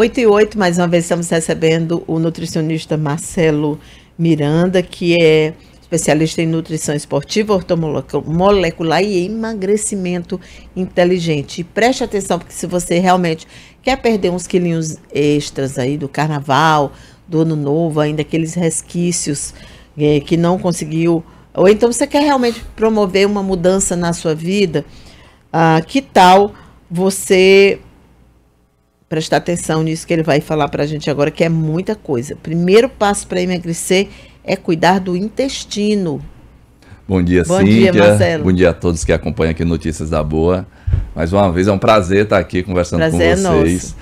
8 e 8, mais uma vez estamos recebendo o nutricionista Marcelo Miranda, que é especialista em nutrição esportiva, ortomolecular e emagrecimento inteligente. E preste atenção, porque se você realmente quer perder uns quilinhos extras aí do carnaval, do ano novo, ainda aqueles resquícios eh, que não conseguiu, ou então você quer realmente promover uma mudança na sua vida, ah, que tal você prestar atenção nisso que ele vai falar para a gente agora, que é muita coisa. Primeiro passo para emagrecer é cuidar do intestino. Bom dia, Bom Cíntia. Dia, Marcelo. Bom dia a todos que acompanham aqui Notícias da Boa. Mais uma vez, é um prazer estar aqui conversando prazer com é vocês.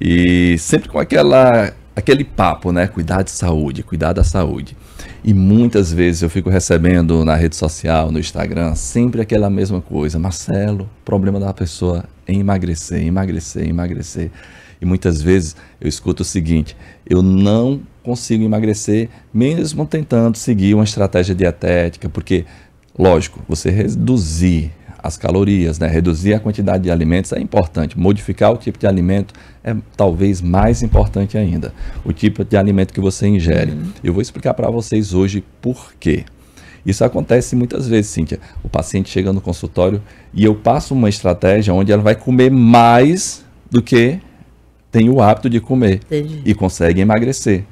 É e sempre com aquela, aquele papo, né? Cuidar de saúde, cuidar da saúde. E muitas vezes eu fico recebendo na rede social, no Instagram, sempre aquela mesma coisa. Marcelo, problema da pessoa é emagrecer, emagrecer, emagrecer. E muitas vezes eu escuto o seguinte: eu não consigo emagrecer, mesmo tentando seguir uma estratégia dietética, porque, lógico, você reduzir as calorias, né? reduzir a quantidade de alimentos é importante. Modificar o tipo de alimento é talvez mais importante ainda. O tipo de alimento que você ingere. Uhum. Eu vou explicar para vocês hoje por quê. Isso acontece muitas vezes, Cíntia. O paciente chega no consultório e eu passo uma estratégia onde ela vai comer mais do que tem o hábito de comer Entendi. e consegue emagrecer.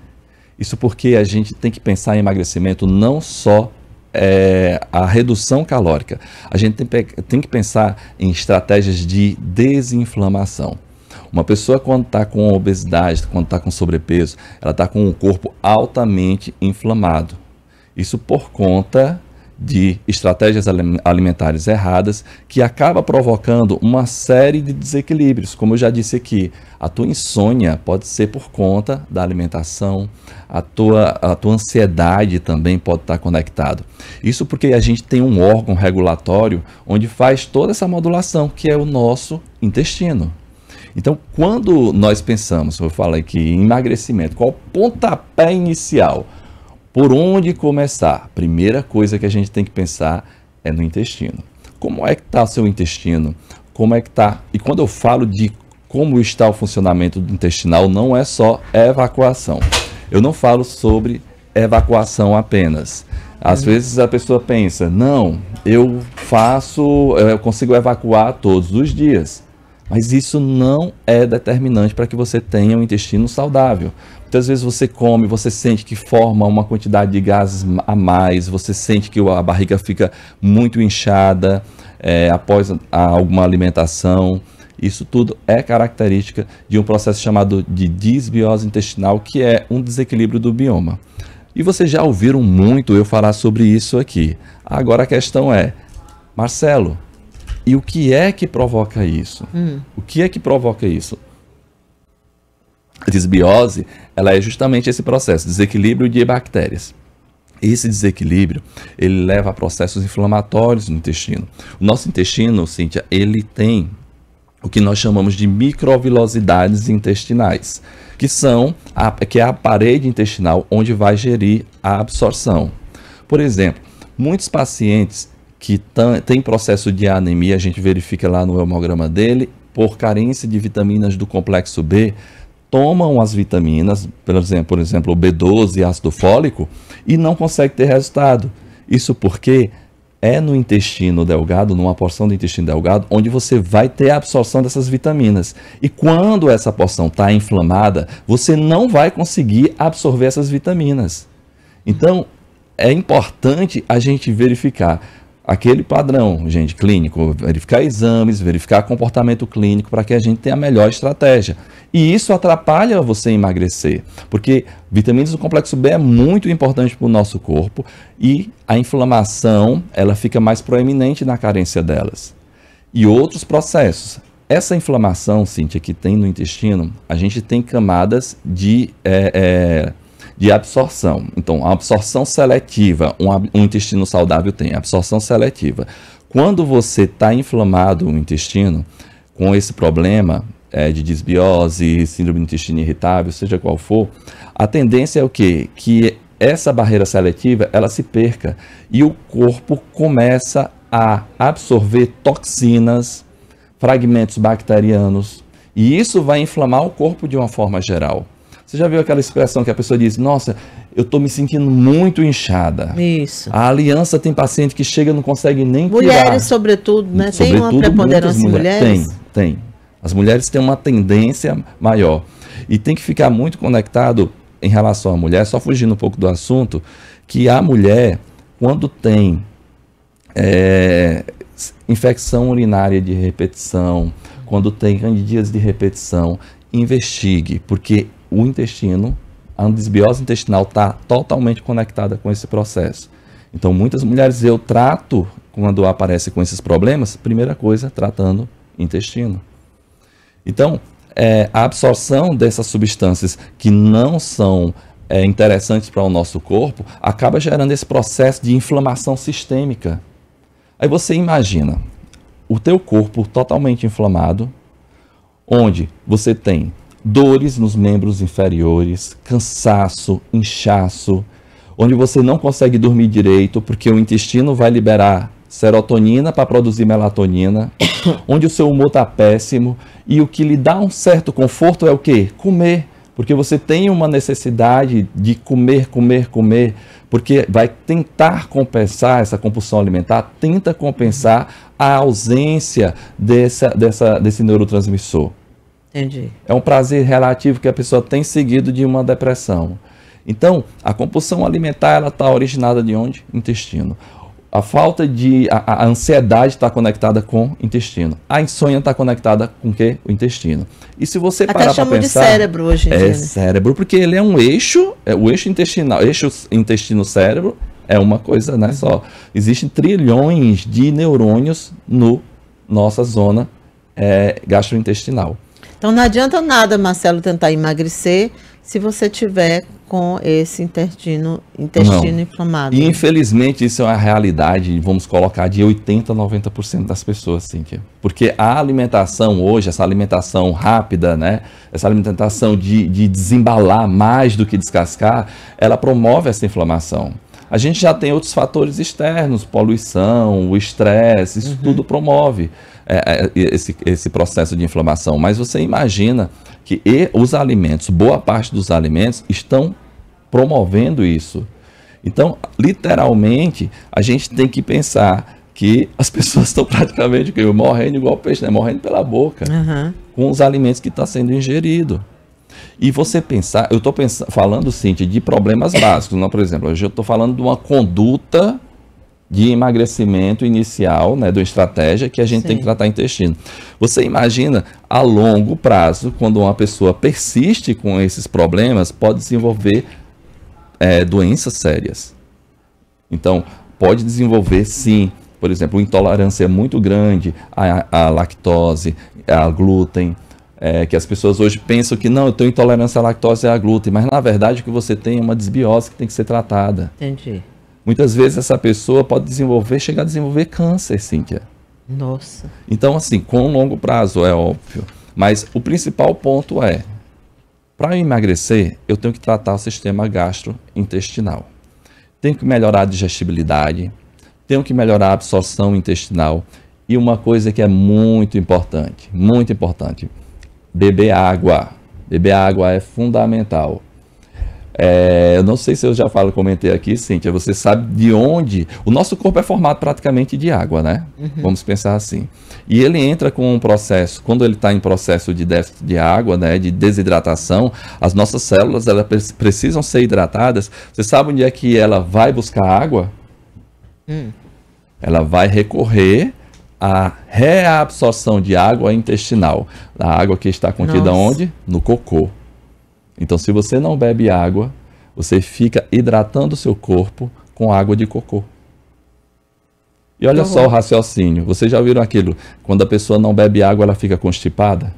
Isso porque a gente tem que pensar em emagrecimento não só é, a redução calórica, a gente tem, tem que pensar em estratégias de desinflamação. Uma pessoa quando está com obesidade, quando está com sobrepeso, ela está com o corpo altamente inflamado. Isso por conta de estratégias alimentares erradas que acaba provocando uma série de desequilíbrios. Como eu já disse aqui, a tua insônia pode ser por conta da alimentação, a tua, a tua ansiedade também pode estar conectado. Isso porque a gente tem um órgão regulatório onde faz toda essa modulação, que é o nosso intestino. Então, quando nós pensamos, eu falei que emagrecimento, qual o pontapé inicial? Por onde começar? Primeira coisa que a gente tem que pensar é no intestino. Como é que está o seu intestino? Como é que está? E quando eu falo de como está o funcionamento do intestinal, não é só evacuação. Eu não falo sobre evacuação apenas. Às uhum. vezes a pessoa pensa, não, eu faço, eu consigo evacuar todos os dias. Mas isso não é determinante para que você tenha um intestino saudável. Muitas vezes você come, você sente que forma uma quantidade de gases a mais, você sente que a barriga fica muito inchada é, após alguma alimentação. Isso tudo é característica de um processo chamado de disbiose intestinal, que é um desequilíbrio do bioma. E vocês já ouviram muito eu falar sobre isso aqui. Agora a questão é, Marcelo, e o que é que provoca isso? Hum. O que é que provoca isso? A desbiose, ela é justamente esse processo, desequilíbrio de bactérias. Esse desequilíbrio, ele leva a processos inflamatórios no intestino. O nosso intestino, Cíntia, ele tem o que nós chamamos de microvilosidades intestinais, que são a, que é a parede intestinal onde vai gerir a absorção. Por exemplo, muitos pacientes que tem processo de anemia, a gente verifica lá no hemograma dele, por carência de vitaminas do complexo B, tomam as vitaminas, por exemplo, por exemplo, B12 ácido fólico, e não consegue ter resultado. Isso porque é no intestino delgado, numa porção do intestino delgado, onde você vai ter a absorção dessas vitaminas. E quando essa porção está inflamada, você não vai conseguir absorver essas vitaminas. Então, é importante a gente verificar aquele padrão, gente, clínico, verificar exames, verificar comportamento clínico para que a gente tenha a melhor estratégia. E isso atrapalha você emagrecer, porque vitaminas do complexo B é muito importante para o nosso corpo e a inflamação, ela fica mais proeminente na carência delas. E outros processos. Essa inflamação, Cíntia, que tem no intestino, a gente tem camadas de é, é, de absorção. Então, a absorção seletiva, um, um intestino saudável tem absorção seletiva. Quando você está inflamado o intestino, com esse problema é, de desbiose, síndrome do intestino irritável, seja qual for, a tendência é o quê? Que essa barreira seletiva ela se perca e o corpo começa a absorver toxinas, fragmentos bacterianos, e isso vai inflamar o corpo de uma forma geral. Você já viu aquela expressão que a pessoa diz: Nossa, eu estou me sentindo muito inchada. Isso. A aliança tem paciente que chega e não consegue nem mulheres, tirar. Mulheres, sobretudo, né? Sobretudo, tem uma preponderância em mulheres? mulheres? Tem, tem. As mulheres têm uma tendência maior. E tem que ficar muito conectado em relação à mulher, só fugindo um pouco do assunto, que a mulher, quando tem é, infecção urinária de repetição, quando tem candidias de repetição, investigue, porque o intestino, a desbiose intestinal está totalmente conectada com esse processo. Então, muitas mulheres eu trato quando aparece com esses problemas, primeira coisa, tratando intestino. Então, é, a absorção dessas substâncias que não são é, interessantes para o nosso corpo acaba gerando esse processo de inflamação sistêmica. Aí você imagina o teu corpo totalmente inflamado, onde você tem dores nos membros inferiores, cansaço, inchaço, onde você não consegue dormir direito porque o intestino vai liberar serotonina para produzir melatonina, onde o seu humor está péssimo e o que lhe dá um certo conforto é o quê? Comer. Porque você tem uma necessidade de comer, comer, comer, porque vai tentar compensar essa compulsão alimentar, tenta compensar a ausência dessa, dessa, desse neurotransmissor. Entendi. É um prazer relativo que a pessoa tem seguido de uma depressão. Então, a compulsão alimentar ela está originada de onde? Intestino. A falta de. A, a ansiedade está conectada com o intestino. A insônia está conectada com o quê? O intestino. E se você Até parar para pensar. de cérebro hoje em é dia. É cérebro, porque ele é um eixo, é o eixo intestinal, eixo intestino-cérebro é uma coisa, né? Só. Existem trilhões de neurônios no nossa zona é, gastrointestinal. Então não adianta nada, Marcelo, tentar emagrecer se você tiver com esse intestino, intestino não. inflamado. E, infelizmente, isso é uma realidade, vamos colocar, de 80% a 90% das pessoas, Cíntia. Porque a alimentação hoje, essa alimentação rápida, né? Essa alimentação de, de desembalar mais do que descascar, ela promove essa inflamação. A gente já tem outros fatores externos, poluição, o estresse, isso uhum. tudo promove. É, é, esse, esse processo de inflamação. Mas você imagina que os alimentos, boa parte dos alimentos, estão promovendo isso. Então, literalmente, a gente tem que pensar que as pessoas estão praticamente morrendo igual peixe, né? morrendo pela boca, uhum. com os alimentos que estão tá sendo ingerido. E você pensar, eu estou falando, Cintia, de problemas básicos. Não, né? por exemplo, hoje eu estou falando de uma conduta de emagrecimento inicial, né, do estratégia que a gente Sim. tem que tratar intestino. Você imagina a longo prazo, quando uma pessoa persiste com esses problemas, pode desenvolver é, doenças sérias. Então, pode desenvolver sim, por exemplo, intolerância é muito grande à, lactose, à glúten. É, que as pessoas hoje pensam que não, eu tenho intolerância à lactose e à glúten, mas na verdade que você tem é uma desbiose que tem que ser tratada. Entendi. Muitas vezes essa pessoa pode desenvolver, chegar a desenvolver câncer, Cíntia. Nossa. Então, assim, com longo prazo, é óbvio. Mas o principal ponto é: para emagrecer, eu tenho que tratar o sistema gastrointestinal. Tenho que melhorar a digestibilidade, tenho que melhorar a absorção intestinal. E uma coisa que é muito importante, muito importante, beber água. Beber água é fundamental. É, eu não sei se eu já falo, comentei aqui, Cíntia, você sabe de onde. O nosso corpo é formado praticamente de água, né? Uhum. Vamos pensar assim. E ele entra com um processo, quando ele está em processo de déficit de água, né, de desidratação, as nossas células elas precisam ser hidratadas. Você sabe onde é que ela vai buscar água? Hum. Ela vai recorrer à reabsorção de água intestinal. A água que está contida Nossa. onde? No cocô. Então, se você não bebe água, você fica hidratando o seu corpo com água de cocô. E olha só o raciocínio. Vocês já viram aquilo? Quando a pessoa não bebe água, ela fica constipada?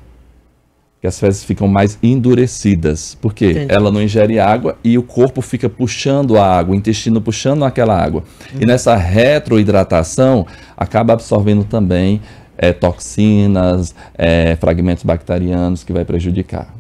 Que as fezes ficam mais endurecidas. Por quê? Entendi. Ela não ingere água e o corpo fica puxando a água, o intestino puxando aquela água. Uhum. E nessa retroidratação, acaba absorvendo também é, toxinas, é, fragmentos bacterianos que vai prejudicar.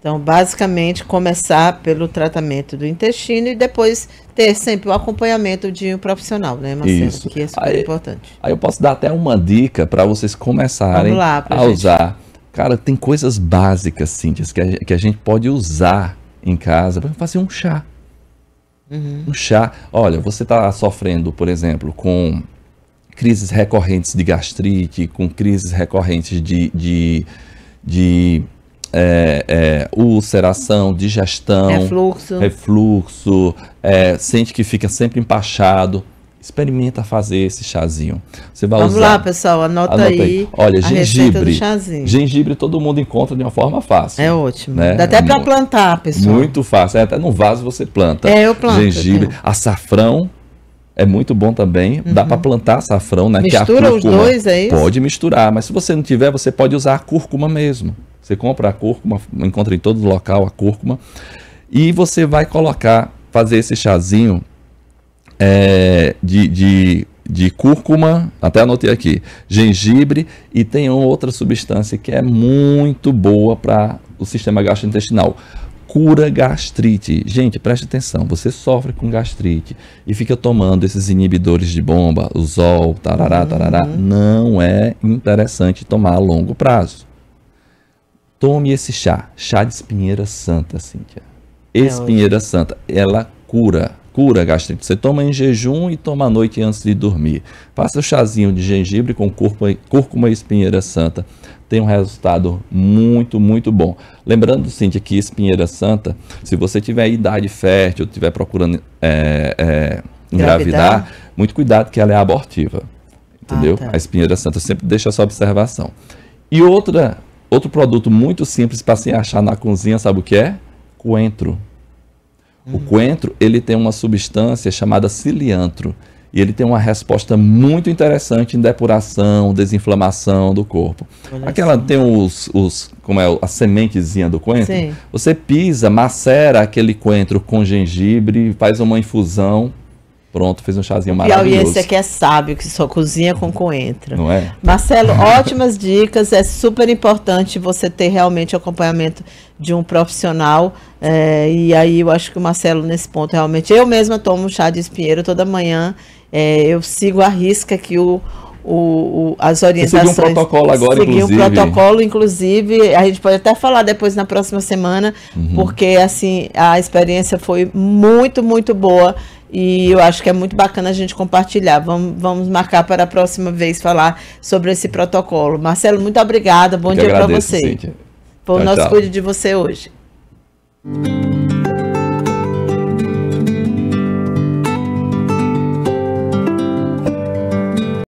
Então, basicamente, começar pelo tratamento do intestino e depois ter sempre o acompanhamento de um profissional, né, Marcelo? Isso. Que é super aí, importante. Aí eu posso dar até uma dica para vocês começarem lá, a gente. usar. Cara, tem coisas básicas, Cíntia, que a, que a gente pode usar em casa para fazer um chá. Uhum. Um chá. Olha, você está sofrendo, por exemplo, com crises recorrentes de gastrite, com crises recorrentes de, de, de é, é, ulceração, digestão, refluxo, refluxo é, sente que fica sempre empachado. Experimenta fazer esse chazinho. Você vai Vamos usar. lá, pessoal, anota, anota aí, aí. Olha, gengibre. Gengibre todo mundo encontra de uma forma fácil. É ótimo. Né? Dá até para plantar, pessoal. Muito fácil. É, até num vaso você planta. É, eu planto. Gengibre, eu açafrão é muito bom também. Uhum. Dá para plantar açafrão, né? É Mistura os dois, é isso? Pode misturar, mas se você não tiver, você pode usar a cúrcuma mesmo. Você compra a cúrcuma, encontra em todo local a cúrcuma. E você vai colocar, fazer esse chazinho é, de, de, de cúrcuma, até anotei aqui, gengibre e tem outra substância que é muito boa para o sistema gastrointestinal cura gastrite. Gente, preste atenção, você sofre com gastrite e fica tomando esses inibidores de bomba, o Zol, tarará, tarará, uhum. não é interessante tomar a longo prazo. Tome esse chá, chá de espinheira santa, Cíntia. É espinheira é santa, ela cura, cura a gastrite. Você toma em jejum e toma à noite antes de dormir. Faça o chazinho de gengibre com cúrcuma e espinheira santa. Tem um resultado muito, muito bom. Lembrando, Cíntia, que espinheira santa, se você tiver idade fértil, estiver procurando é, é, engravidar, Gravidar. muito cuidado que ela é abortiva. Ah, entendeu? Ah, tá. A espinheira santa sempre deixa essa observação. E outra Outro produto muito simples para se achar na cozinha, sabe o que é? Coentro. Uhum. O coentro, ele tem uma substância chamada ciliantro e ele tem uma resposta muito interessante em depuração, desinflamação do corpo. Olha Aquela assim. tem os, os, como é, a sementezinha do coentro. Sim. Você pisa, macera aquele coentro com gengibre, faz uma infusão Pronto, fez um chazinho maravilhoso. E a audiência aqui é sábio, que só cozinha com coentro. Não é? Marcelo, ótimas dicas. É super importante você ter realmente acompanhamento de um profissional. É, e aí eu acho que o Marcelo, nesse ponto, realmente. Eu mesma tomo chá de espinheiro toda manhã. É, eu sigo a risca que o, o, o, as orientações. Seguir um protocolo agora, seguir inclusive. um protocolo, inclusive. A gente pode até falar depois na próxima semana, uhum. porque assim a experiência foi muito, muito boa. E eu acho que é muito bacana a gente compartilhar. Vamos, vamos marcar para a próxima vez falar sobre esse protocolo. Marcelo, muito obrigada. Bom eu dia para você. Cíntia. Foi o nosso tchau. cuide de você hoje.